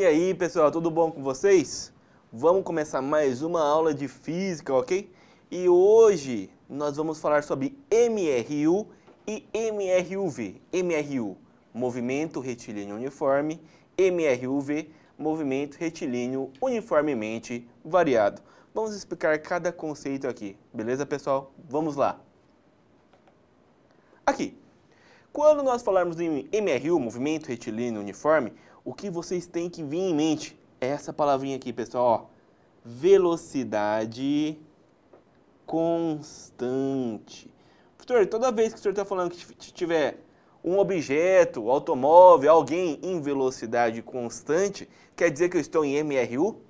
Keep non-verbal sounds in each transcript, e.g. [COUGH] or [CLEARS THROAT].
E aí, pessoal, tudo bom com vocês? Vamos começar mais uma aula de física, ok? E hoje nós vamos falar sobre MRU e MRUV. MRU, movimento retilíneo uniforme, MRUV, movimento retilíneo uniformemente variado. Vamos explicar cada conceito aqui, beleza, pessoal? Vamos lá. Aqui, quando nós falarmos em MRU, movimento retilíneo uniforme, o que vocês têm que vir em mente é essa palavrinha aqui, pessoal. Ó. Velocidade constante. Professor, toda vez que o senhor está falando que tiver um objeto, automóvel, alguém em velocidade constante, quer dizer que eu estou em MRU?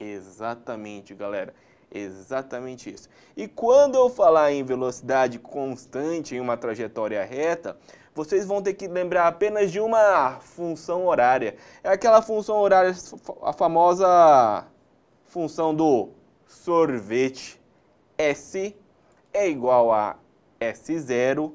Exatamente, galera. Exatamente isso. E quando eu falar em velocidade constante em uma trajetória reta, vocês vão ter que lembrar apenas de uma função horária. É aquela função horária, a famosa função do sorvete. S é igual a S0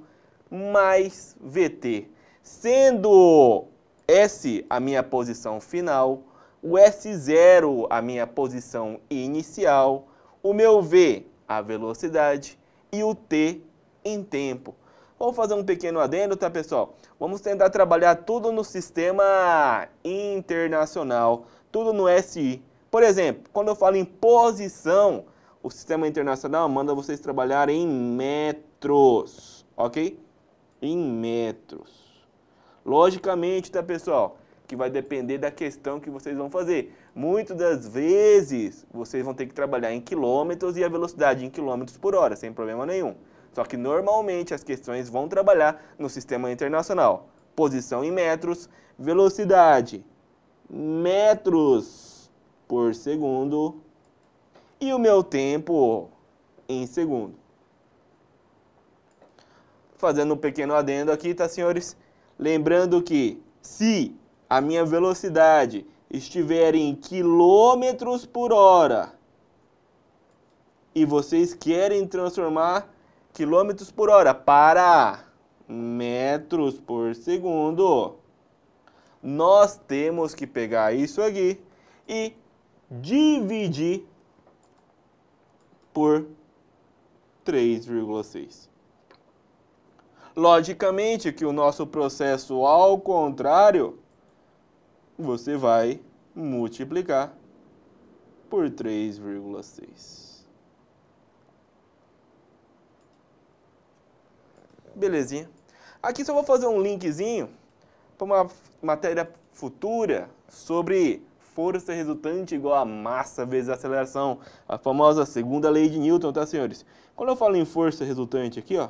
mais VT. Sendo S a minha posição final, o S0 a minha posição inicial, o meu V a velocidade e o T em tempo. Vamos fazer um pequeno adendo, tá, pessoal? Vamos tentar trabalhar tudo no sistema internacional, tudo no SI. Por exemplo, quando eu falo em posição, o sistema internacional manda vocês trabalhar em metros, ok? Em metros. Logicamente, tá, pessoal? Que vai depender da questão que vocês vão fazer. Muitas das vezes, vocês vão ter que trabalhar em quilômetros e a velocidade em quilômetros por hora, sem problema nenhum. Só que normalmente as questões vão trabalhar no sistema internacional. Posição em metros, velocidade, metros por segundo e o meu tempo em segundo. Fazendo um pequeno adendo aqui, tá, senhores? Lembrando que se a minha velocidade estiver em quilômetros por hora e vocês querem transformar quilômetros por hora para metros por segundo, nós temos que pegar isso aqui e dividir por 3,6. Logicamente que o nosso processo ao contrário, você vai multiplicar por 3,6. Belezinha. Aqui só vou fazer um linkzinho para uma matéria futura sobre força resultante igual a massa vezes aceleração, a famosa segunda lei de Newton, tá, senhores? Quando eu falo em força resultante aqui, ó,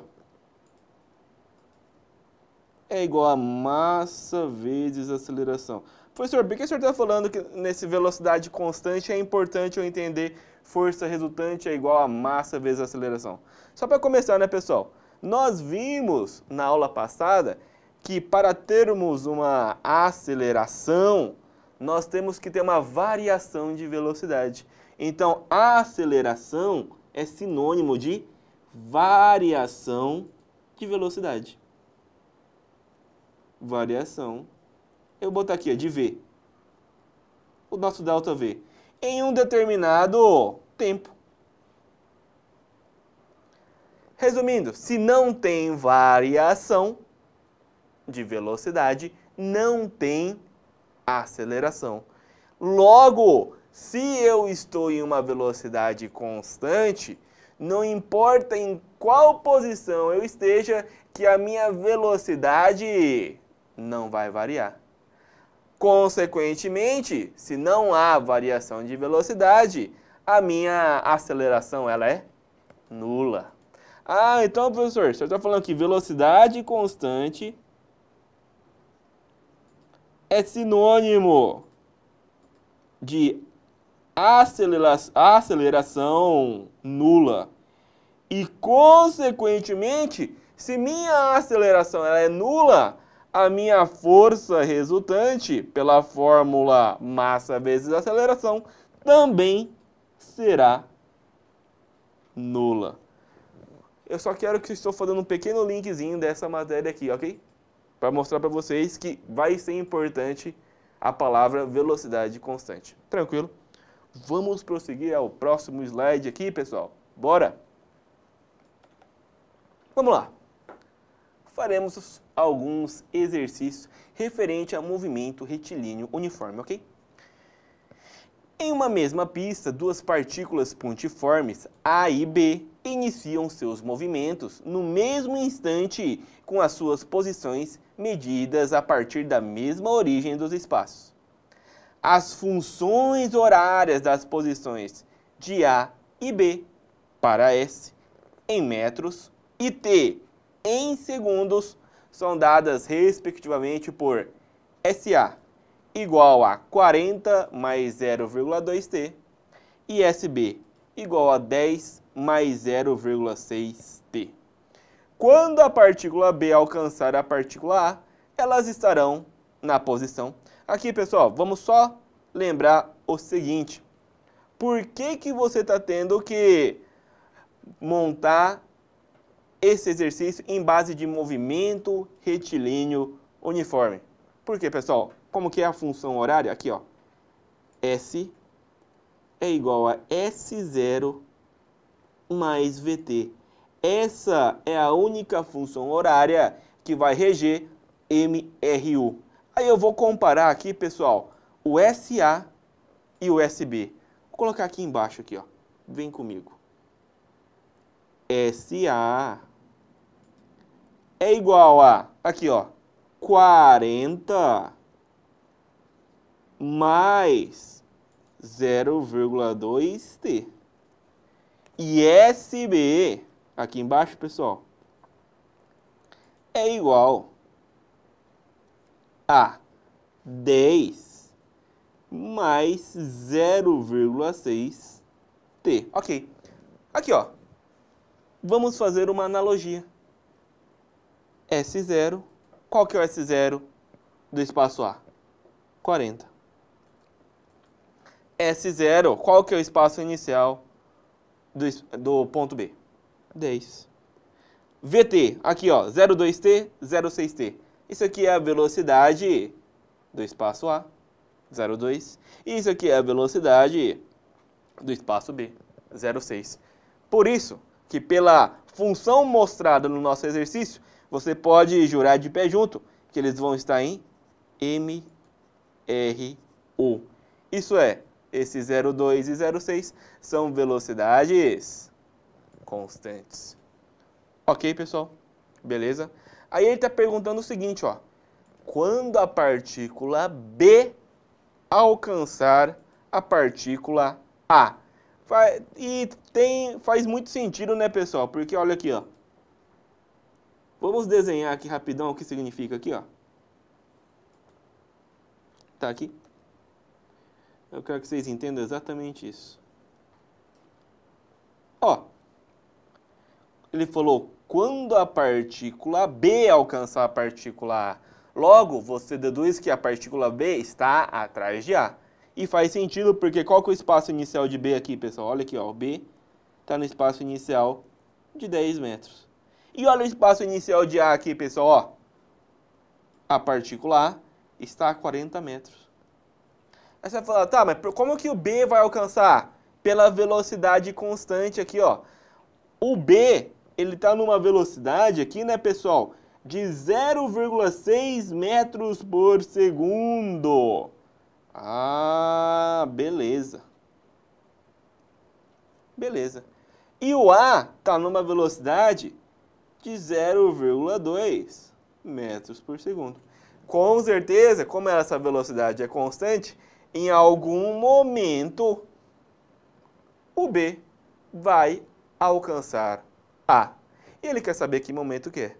é igual a massa vezes aceleração. Professor, por que o senhor está falando que nesse velocidade constante é importante eu entender força resultante é igual a massa vezes aceleração? Só para começar, né, pessoal? Nós vimos na aula passada que para termos uma aceleração, nós temos que ter uma variação de velocidade. Então, aceleração é sinônimo de variação de velocidade. Variação. Eu vou botar aqui, de V. O nosso delta V. Em um determinado tempo. Resumindo, se não tem variação de velocidade, não tem aceleração. Logo, se eu estou em uma velocidade constante, não importa em qual posição eu esteja, que a minha velocidade não vai variar. Consequentemente, se não há variação de velocidade, a minha aceleração ela é nula. Ah, então, professor, o senhor está falando que velocidade constante é sinônimo de aceleração nula. E, consequentemente, se minha aceleração ela é nula, a minha força resultante pela fórmula massa vezes aceleração também será nula eu só quero que estou fazendo um pequeno linkzinho dessa matéria aqui, ok? Para mostrar para vocês que vai ser importante a palavra velocidade constante. Tranquilo? Vamos prosseguir ao próximo slide aqui, pessoal. Bora! Vamos lá! Faremos alguns exercícios referente a movimento retilíneo uniforme, ok? Em uma mesma pista, duas partículas pontiformes A e B iniciam seus movimentos no mesmo instante com as suas posições medidas a partir da mesma origem dos espaços. As funções horárias das posições de A e B para S em metros e T em segundos são dadas respectivamente por SA igual a 40 mais 0,2t e SB igual a 10 mais 0,6t. Quando a partícula B alcançar a partícula A, elas estarão na posição. Aqui, pessoal, vamos só lembrar o seguinte. Por que, que você está tendo que montar esse exercício em base de movimento retilíneo uniforme? Porque, pessoal, como que é a função horária? Aqui, ó. S é igual a S0 mais VT. Essa é a única função horária que vai reger MRU. Aí eu vou comparar aqui, pessoal, o SA e o SB. Vou colocar aqui embaixo aqui, ó. Vem comigo. SA é igual a aqui, ó, 40 mais 0,2t. ISB, aqui embaixo, pessoal, é igual a 10 mais 0,6 T. Ok. Aqui, ó. Vamos fazer uma analogia. S0. Qual que é o S0 do espaço A? 40. S0, qual que é o espaço inicial 40 do, do ponto B? 10. VT, aqui ó, 02t, 06t. Isso aqui é a velocidade do espaço A, 02. E isso aqui é a velocidade do espaço B, 06. Por isso que pela função mostrada no nosso exercício, você pode jurar de pé junto que eles vão estar em MRO. Isso é esse 0,2 e 0,6 são velocidades constantes. Ok, pessoal? Beleza? Aí ele está perguntando o seguinte, ó. Quando a partícula B alcançar a partícula A? E tem, faz muito sentido, né, pessoal? Porque olha aqui, ó. Vamos desenhar aqui rapidão o que significa aqui, ó. Tá aqui. Eu quero que vocês entendam exatamente isso. Ó, ele falou quando a partícula B alcançar a partícula A. Logo, você deduz que a partícula B está atrás de A. E faz sentido porque qual que é o espaço inicial de B aqui, pessoal? Olha aqui, ó, o B está no espaço inicial de 10 metros. E olha o espaço inicial de A aqui, pessoal, ó. A partícula A está a 40 metros. Aí você vai falar, tá, mas como que o B vai alcançar? Pela velocidade constante aqui, ó. O B, ele está numa velocidade aqui, né, pessoal, de 0,6 metros por segundo. Ah, beleza. Beleza. E o A está numa velocidade de 0,2 metros por segundo. Com certeza, como essa velocidade é constante, em algum momento, o B vai alcançar A. E ele quer saber que momento que é.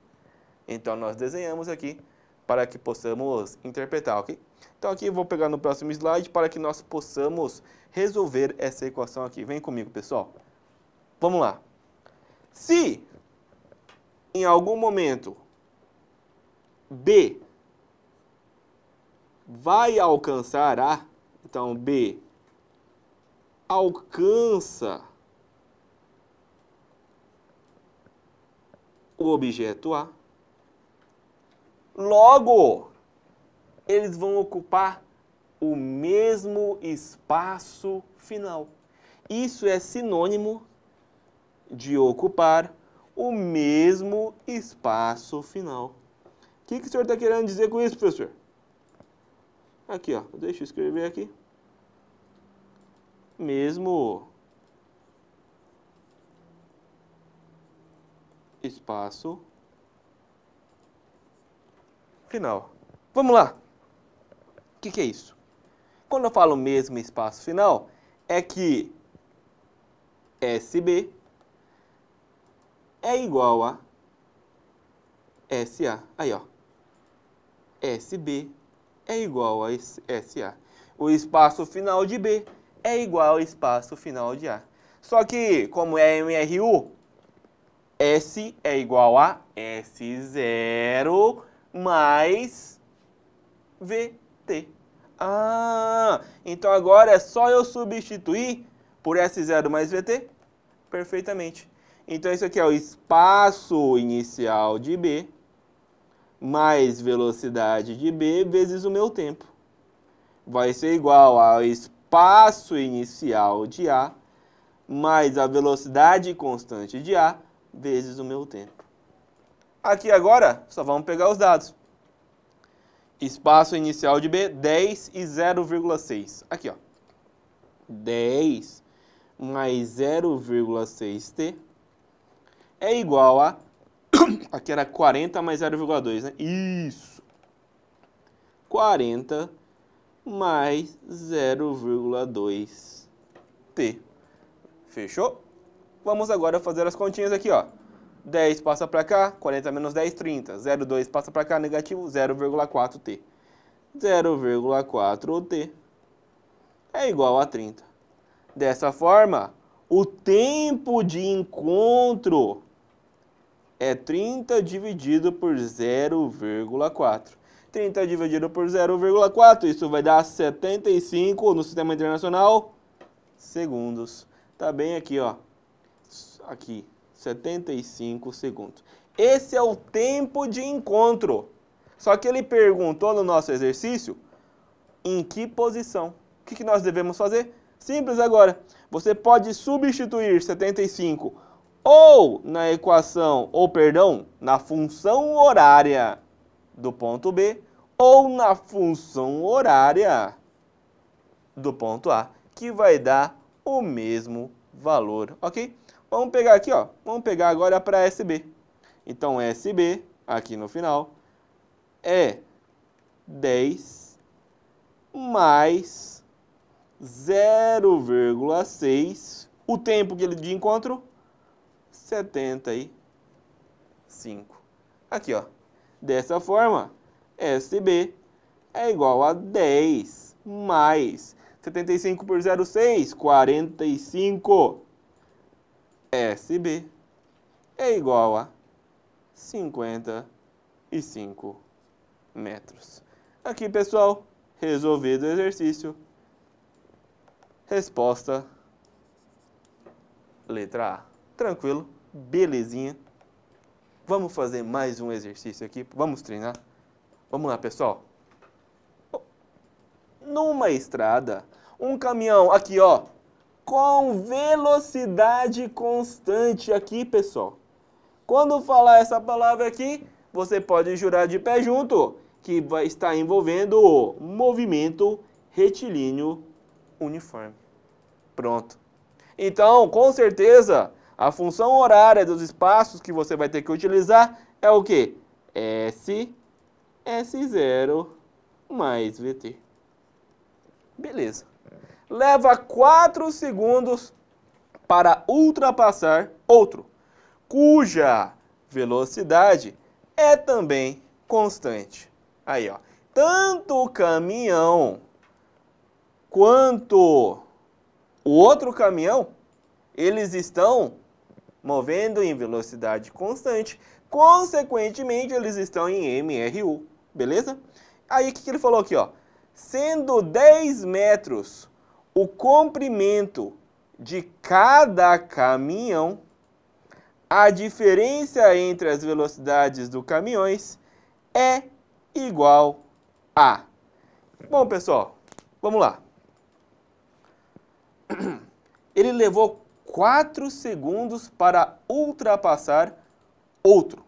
Então, nós desenhamos aqui para que possamos interpretar, ok? Então, aqui eu vou pegar no próximo slide para que nós possamos resolver essa equação aqui. Vem comigo, pessoal. Vamos lá. Se em algum momento B vai alcançar A, então, B alcança o objeto A. Logo, eles vão ocupar o mesmo espaço final. Isso é sinônimo de ocupar o mesmo espaço final. O que, que o senhor está querendo dizer com isso, professor? Aqui, ó, deixa eu escrever aqui mesmo espaço final. Vamos lá. O que, que é isso? Quando eu falo mesmo espaço final, é que SB é igual a SA. Aí, ó. SB é igual a SA. O espaço final de B é igual ao espaço final de A. Só que, como é MRU, S é igual a S0 mais VT. Ah, então agora é só eu substituir por S0 mais VT? Perfeitamente. Então isso aqui é o espaço inicial de B mais velocidade de B vezes o meu tempo. Vai ser igual ao espaço passo inicial de A mais a velocidade constante de A vezes o meu tempo. Aqui agora, só vamos pegar os dados. Espaço inicial de B, 10 e 0,6. Aqui, ó. 10 mais 0,6t é igual a... [COUGHS] Aqui era 40 mais 0,2, né? Isso! 40 mais mais 0,2 t. Fechou? Vamos agora fazer as continhas aqui, ó. 10 passa para cá, 40 menos 10, 30. 0,2 passa para cá, negativo, 0,4t. 0,4t é igual a 30. Dessa forma, o tempo de encontro é 30 dividido por 0,4. 30 dividido por 0,4, isso vai dar 75 no sistema internacional segundos. Tá bem aqui, ó. Aqui, 75 segundos. Esse é o tempo de encontro. Só que ele perguntou no nosso exercício em que posição. O que, que nós devemos fazer? Simples agora. Você pode substituir 75 ou na equação, ou perdão, na função horária do ponto B ou na função horária do ponto A, que vai dar o mesmo valor, ok? Vamos pegar aqui, ó. Vamos pegar agora para SB. Então, SB, aqui no final, é 10 mais 0,6. O tempo que ele de encontro? 75. Aqui, ó. Dessa forma, SB é igual a 10 mais 75 por 0,6, 45. SB é igual a 55 metros. Aqui, pessoal, resolvido o exercício. Resposta, letra A. Tranquilo, belezinha. Vamos fazer mais um exercício aqui? Vamos treinar? Vamos lá, pessoal. Numa estrada, um caminhão aqui, ó, com velocidade constante aqui, pessoal. Quando falar essa palavra aqui, você pode jurar de pé junto que vai estar envolvendo o movimento retilíneo uniforme. Pronto. Então, com certeza, a função horária dos espaços que você vai ter que utilizar é o quê? S, S0 mais VT. Beleza. Leva 4 segundos para ultrapassar outro, cuja velocidade é também constante. Aí, ó. Tanto o caminhão quanto o outro caminhão, eles estão movendo em velocidade constante, consequentemente eles estão em MRU, beleza? Aí o que, que ele falou aqui, ó? Sendo 10 metros o comprimento de cada caminhão, a diferença entre as velocidades dos caminhões é igual a. Bom, pessoal, vamos lá. [CLEARS THROAT] Ele levou 4 segundos para ultrapassar outro,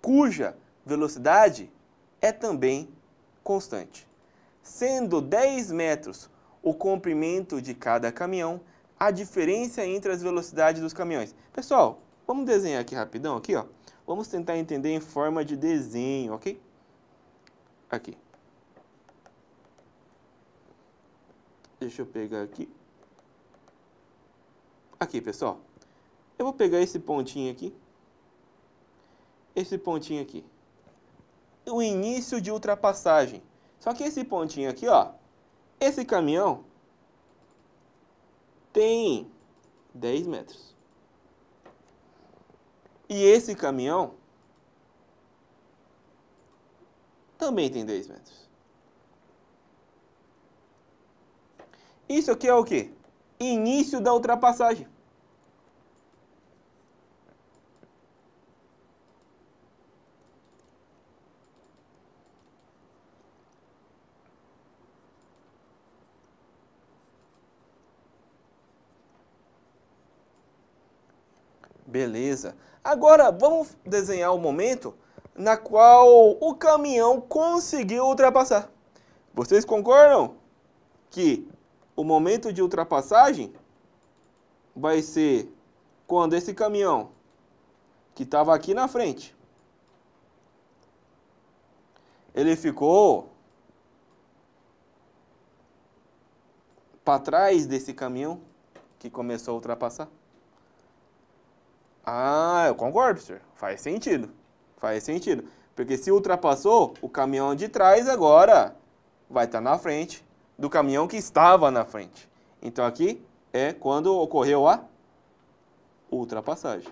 cuja velocidade é também constante. Sendo 10 metros o comprimento de cada caminhão, a diferença entre as velocidades dos caminhões. Pessoal, vamos desenhar aqui rapidão, aqui, ó. Vamos tentar entender em forma de desenho, ok? Aqui. Deixa eu pegar aqui. Aqui, pessoal. Eu vou pegar esse pontinho aqui. Esse pontinho aqui. O início de ultrapassagem. Só que esse pontinho aqui, ó. Esse caminhão tem 10 metros. E esse caminhão também tem 10 metros. Isso aqui é o que? Início da ultrapassagem. Beleza. Agora vamos desenhar o momento na qual o caminhão conseguiu ultrapassar. Vocês concordam que o momento de ultrapassagem vai ser quando esse caminhão que estava aqui na frente ele ficou para trás desse caminhão que começou a ultrapassar? Ah, eu concordo, senhor. Faz sentido. Faz sentido. Porque se ultrapassou, o caminhão de trás agora vai estar tá na frente do caminhão que estava na frente. Então aqui é quando ocorreu a ultrapassagem.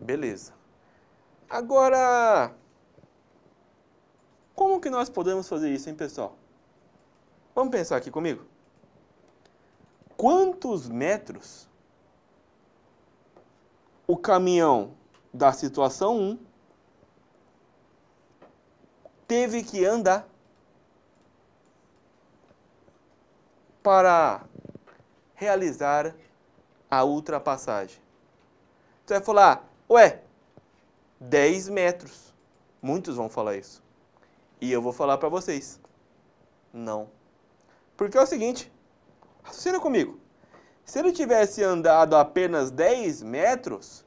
Beleza. Agora, como que nós podemos fazer isso, hein, pessoal? Vamos pensar aqui comigo. Quantos metros o caminhão da situação 1 teve que andar para realizar a ultrapassagem? Você vai falar, ué, 10 metros. Muitos vão falar isso. E eu vou falar para vocês. Não. Porque é o seguinte, raciocina comigo. Se ele tivesse andado apenas 10 metros,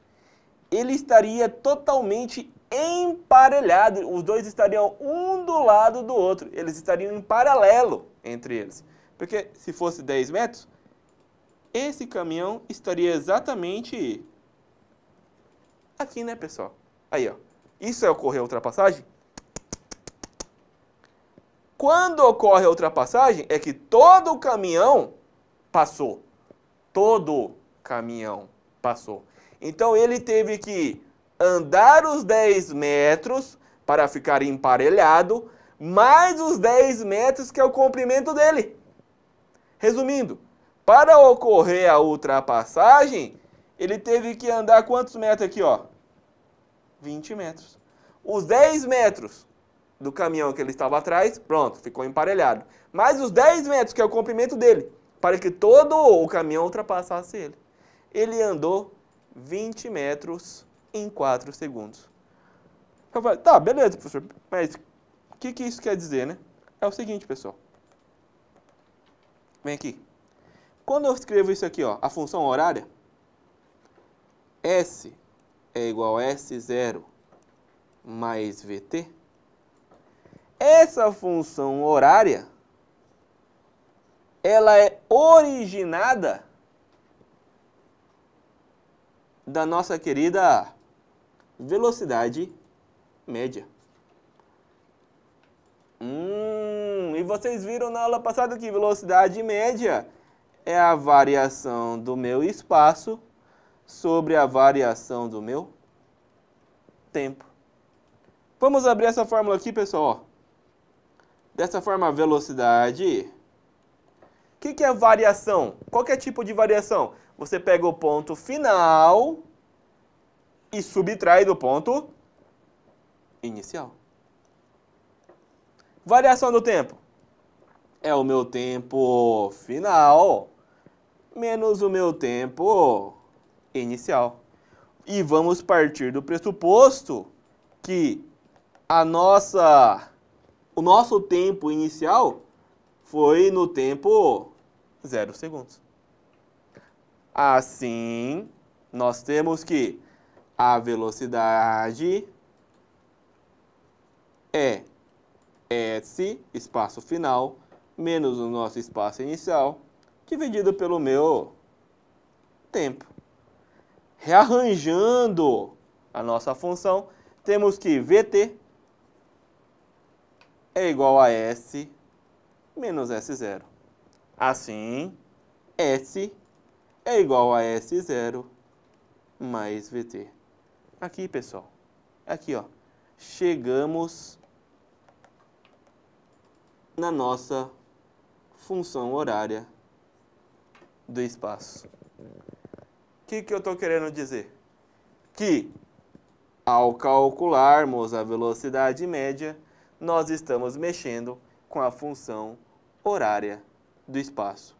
ele estaria totalmente emparelhado. Os dois estariam um do lado do outro. Eles estariam em paralelo entre eles. Porque se fosse 10 metros, esse caminhão estaria exatamente aqui, né, pessoal? Aí, ó. Isso é ocorrer a ultrapassagem? Quando ocorre a ultrapassagem, é que todo o caminhão passou. Todo caminhão passou. Então ele teve que andar os 10 metros para ficar emparelhado, mais os 10 metros que é o comprimento dele. Resumindo, para ocorrer a ultrapassagem, ele teve que andar quantos metros aqui, ó? 20 metros. Os 10 metros do caminhão que ele estava atrás, pronto, ficou emparelhado. Mais os 10 metros, que é o comprimento dele, para que todo o caminhão ultrapassasse ele. Ele andou 20 metros em 4 segundos. Eu falei, tá, beleza, professor, mas o que, que isso quer dizer, né? É o seguinte, pessoal. Vem aqui. Quando eu escrevo isso aqui, ó, a função horária, S é igual a S0 mais VT, essa função horária ela é originada da nossa querida velocidade média. Hum, e vocês viram na aula passada que velocidade média é a variação do meu espaço sobre a variação do meu tempo. Vamos abrir essa fórmula aqui, pessoal. Dessa forma, velocidade... O que, que é variação? Qualquer é tipo de variação? Você pega o ponto final e subtrai do ponto inicial. Variação do tempo. É o meu tempo final menos o meu tempo inicial. E vamos partir do pressuposto que a nossa o nosso tempo inicial foi no tempo 0 segundos. Assim, nós temos que a velocidade é S, espaço final, menos o nosso espaço inicial, dividido pelo meu tempo rearranjando a nossa função, temos que VT é igual a S menos S0. Assim, S é igual a S0 mais VT. Aqui, pessoal. Aqui, ó. Chegamos na nossa função horária do espaço. O que, que eu estou querendo dizer? Que ao calcularmos a velocidade média, nós estamos mexendo com a função horária do espaço.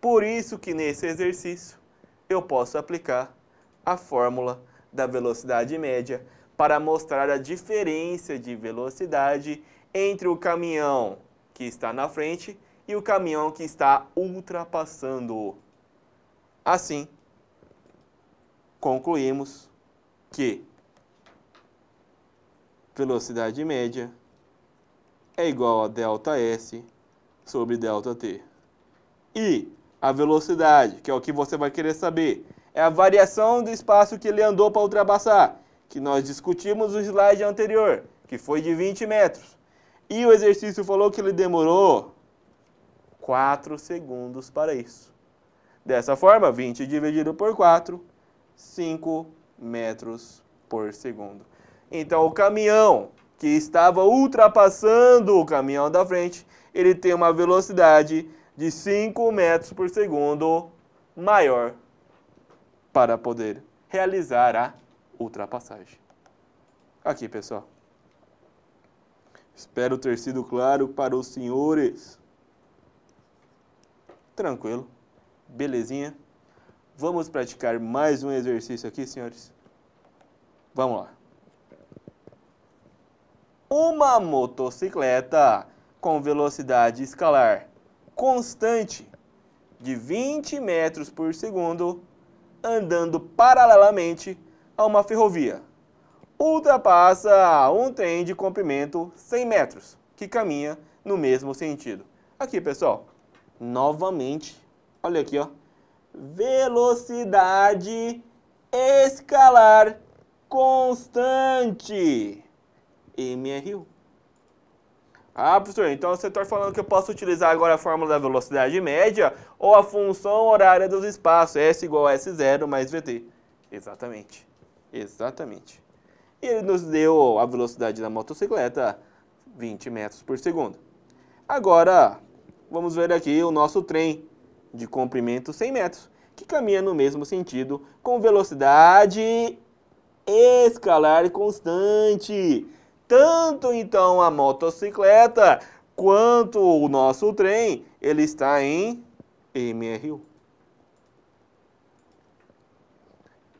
Por isso que nesse exercício eu posso aplicar a fórmula da velocidade média para mostrar a diferença de velocidade entre o caminhão que está na frente e o caminhão que está ultrapassando. Assim, concluímos que velocidade média é igual a ΔS sobre ΔT. E a velocidade, que é o que você vai querer saber, é a variação do espaço que ele andou para ultrapassar, que nós discutimos no slide anterior, que foi de 20 metros. E o exercício falou que ele demorou 4 segundos para isso. Dessa forma, 20 dividido por 4 5 metros por segundo. Então, o caminhão que estava ultrapassando o caminhão da frente, ele tem uma velocidade de 5 metros por segundo maior para poder realizar a ultrapassagem. Aqui, pessoal. Espero ter sido claro para os senhores. Tranquilo. Belezinha? Vamos praticar mais um exercício aqui, senhores? Vamos lá. Uma motocicleta com velocidade escalar constante de 20 metros por segundo andando paralelamente a uma ferrovia ultrapassa um trem de comprimento 100 metros que caminha no mesmo sentido. Aqui, pessoal, novamente, olha aqui, ó velocidade escalar constante. MRU. Ah, professor, então você está falando que eu posso utilizar agora a fórmula da velocidade média ou a função horária dos espaços, S igual a S0 mais Vt. Exatamente, exatamente. E ele nos deu a velocidade da motocicleta, 20 metros por segundo. Agora, vamos ver aqui o nosso trem de comprimento 100 metros, que caminha no mesmo sentido com velocidade escalar constante. Tanto então a motocicleta quanto o nosso trem, ele está em MRU.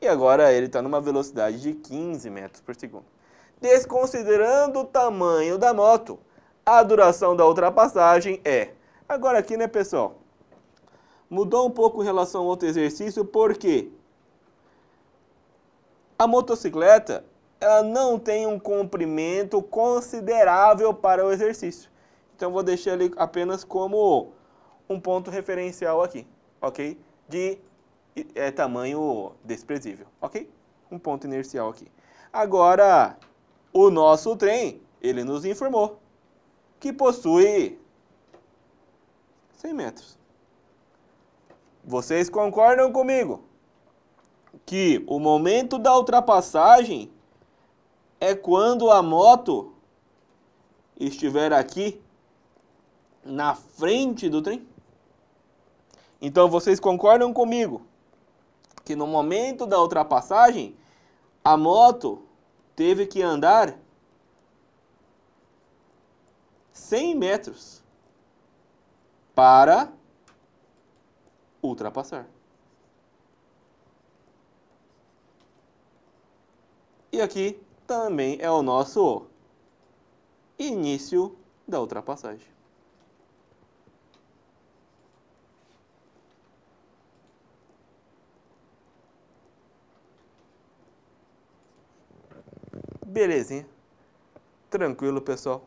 E agora ele está numa velocidade de 15 metros por segundo. Desconsiderando o tamanho da moto, a duração da ultrapassagem é... Agora aqui, né, pessoal? mudou um pouco em relação ao outro exercício, porque a motocicleta ela não tem um comprimento considerável para o exercício. Então vou deixar ele apenas como um ponto referencial aqui, ok? De é, tamanho desprezível, ok? Um ponto inercial aqui. Agora, o nosso trem, ele nos informou que possui 100 metros. Vocês concordam comigo que o momento da ultrapassagem é quando a moto estiver aqui na frente do trem? Então vocês concordam comigo que no momento da ultrapassagem a moto teve que andar 100 metros para ultrapassar. E aqui também é o nosso início da ultrapassagem. Belezinha. Tranquilo, pessoal.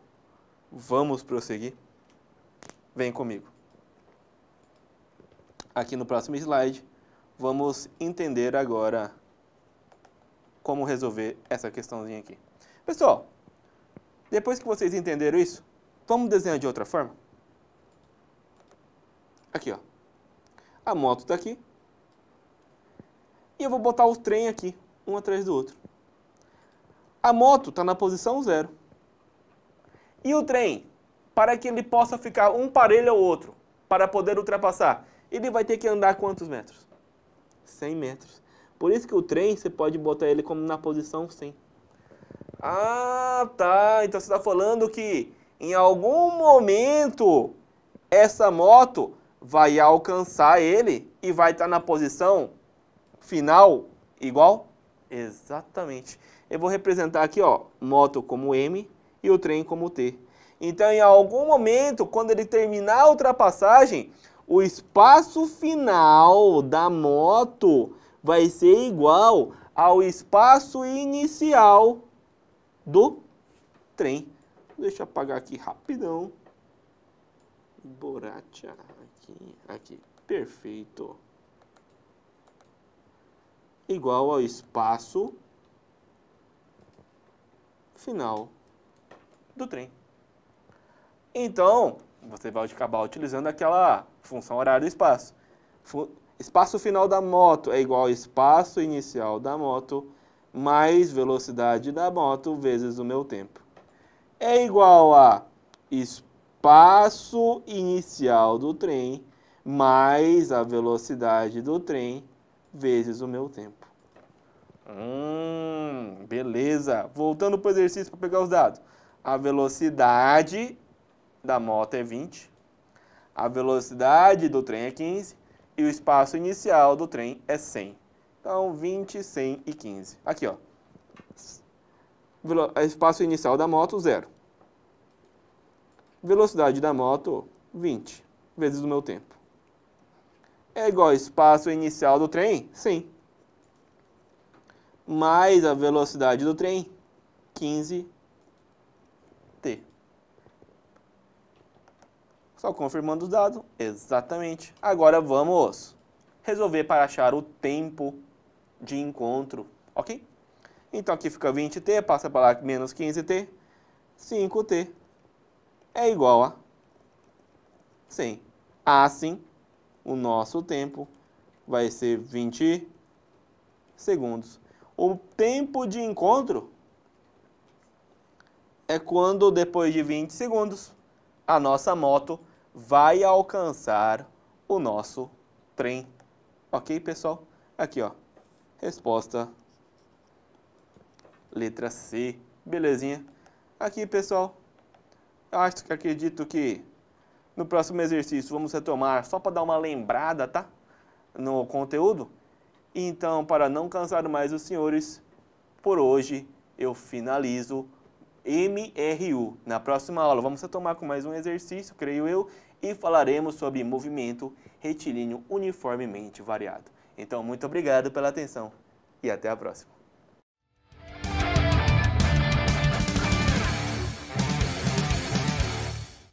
Vamos prosseguir. Vem comigo aqui no próximo slide, vamos entender agora como resolver essa questãozinha aqui. Pessoal, depois que vocês entenderam isso, vamos desenhar de outra forma? Aqui, ó. A moto está aqui. E eu vou botar o trem aqui, um atrás do outro. A moto está na posição zero. E o trem, para que ele possa ficar um parelho ao outro, para poder ultrapassar, ele vai ter que andar quantos metros? 100 metros. Por isso que o trem, você pode botar ele como na posição 100. Ah, tá. Então você está falando que em algum momento essa moto vai alcançar ele e vai estar tá na posição final igual? Exatamente. Eu vou representar aqui, ó, moto como M e o trem como T. Então, em algum momento, quando ele terminar a ultrapassagem, o espaço final da moto vai ser igual ao espaço inicial do trem. Deixa eu apagar aqui rapidão. Boracha aqui, aqui. Perfeito. Igual ao espaço final do trem. Então, você vai acabar utilizando aquela função horário do espaço. Fu espaço final da moto é igual ao espaço inicial da moto mais velocidade da moto vezes o meu tempo. É igual a espaço inicial do trem mais a velocidade do trem vezes o meu tempo. Hum, beleza. Voltando para o exercício para pegar os dados. A velocidade da moto é 20. A velocidade do trem é 15 e o espaço inicial do trem é 100. Então, 20, 100 e 15. Aqui, ó. É espaço inicial da moto, 0. Velocidade da moto, 20 vezes o meu tempo. É igual ao espaço inicial do trem? Sim. Mais a velocidade do trem, 15 Só confirmando os dados, exatamente. Agora vamos resolver para achar o tempo de encontro, ok? Então aqui fica 20t, passa para lá menos 15t, 5t é igual a 100. Assim, o nosso tempo vai ser 20 segundos. O tempo de encontro é quando, depois de 20 segundos, a nossa moto vai alcançar o nosso trem. Ok, pessoal? Aqui, ó. Resposta. Letra C. Belezinha. Aqui, pessoal. Acho que acredito que no próximo exercício vamos retomar só para dar uma lembrada, tá? No conteúdo. Então, para não cansar mais os senhores, por hoje eu finalizo MRU. Na próxima aula vamos retomar com mais um exercício, creio eu, e falaremos sobre movimento retilíneo uniformemente variado. Então, muito obrigado pela atenção e até a próxima.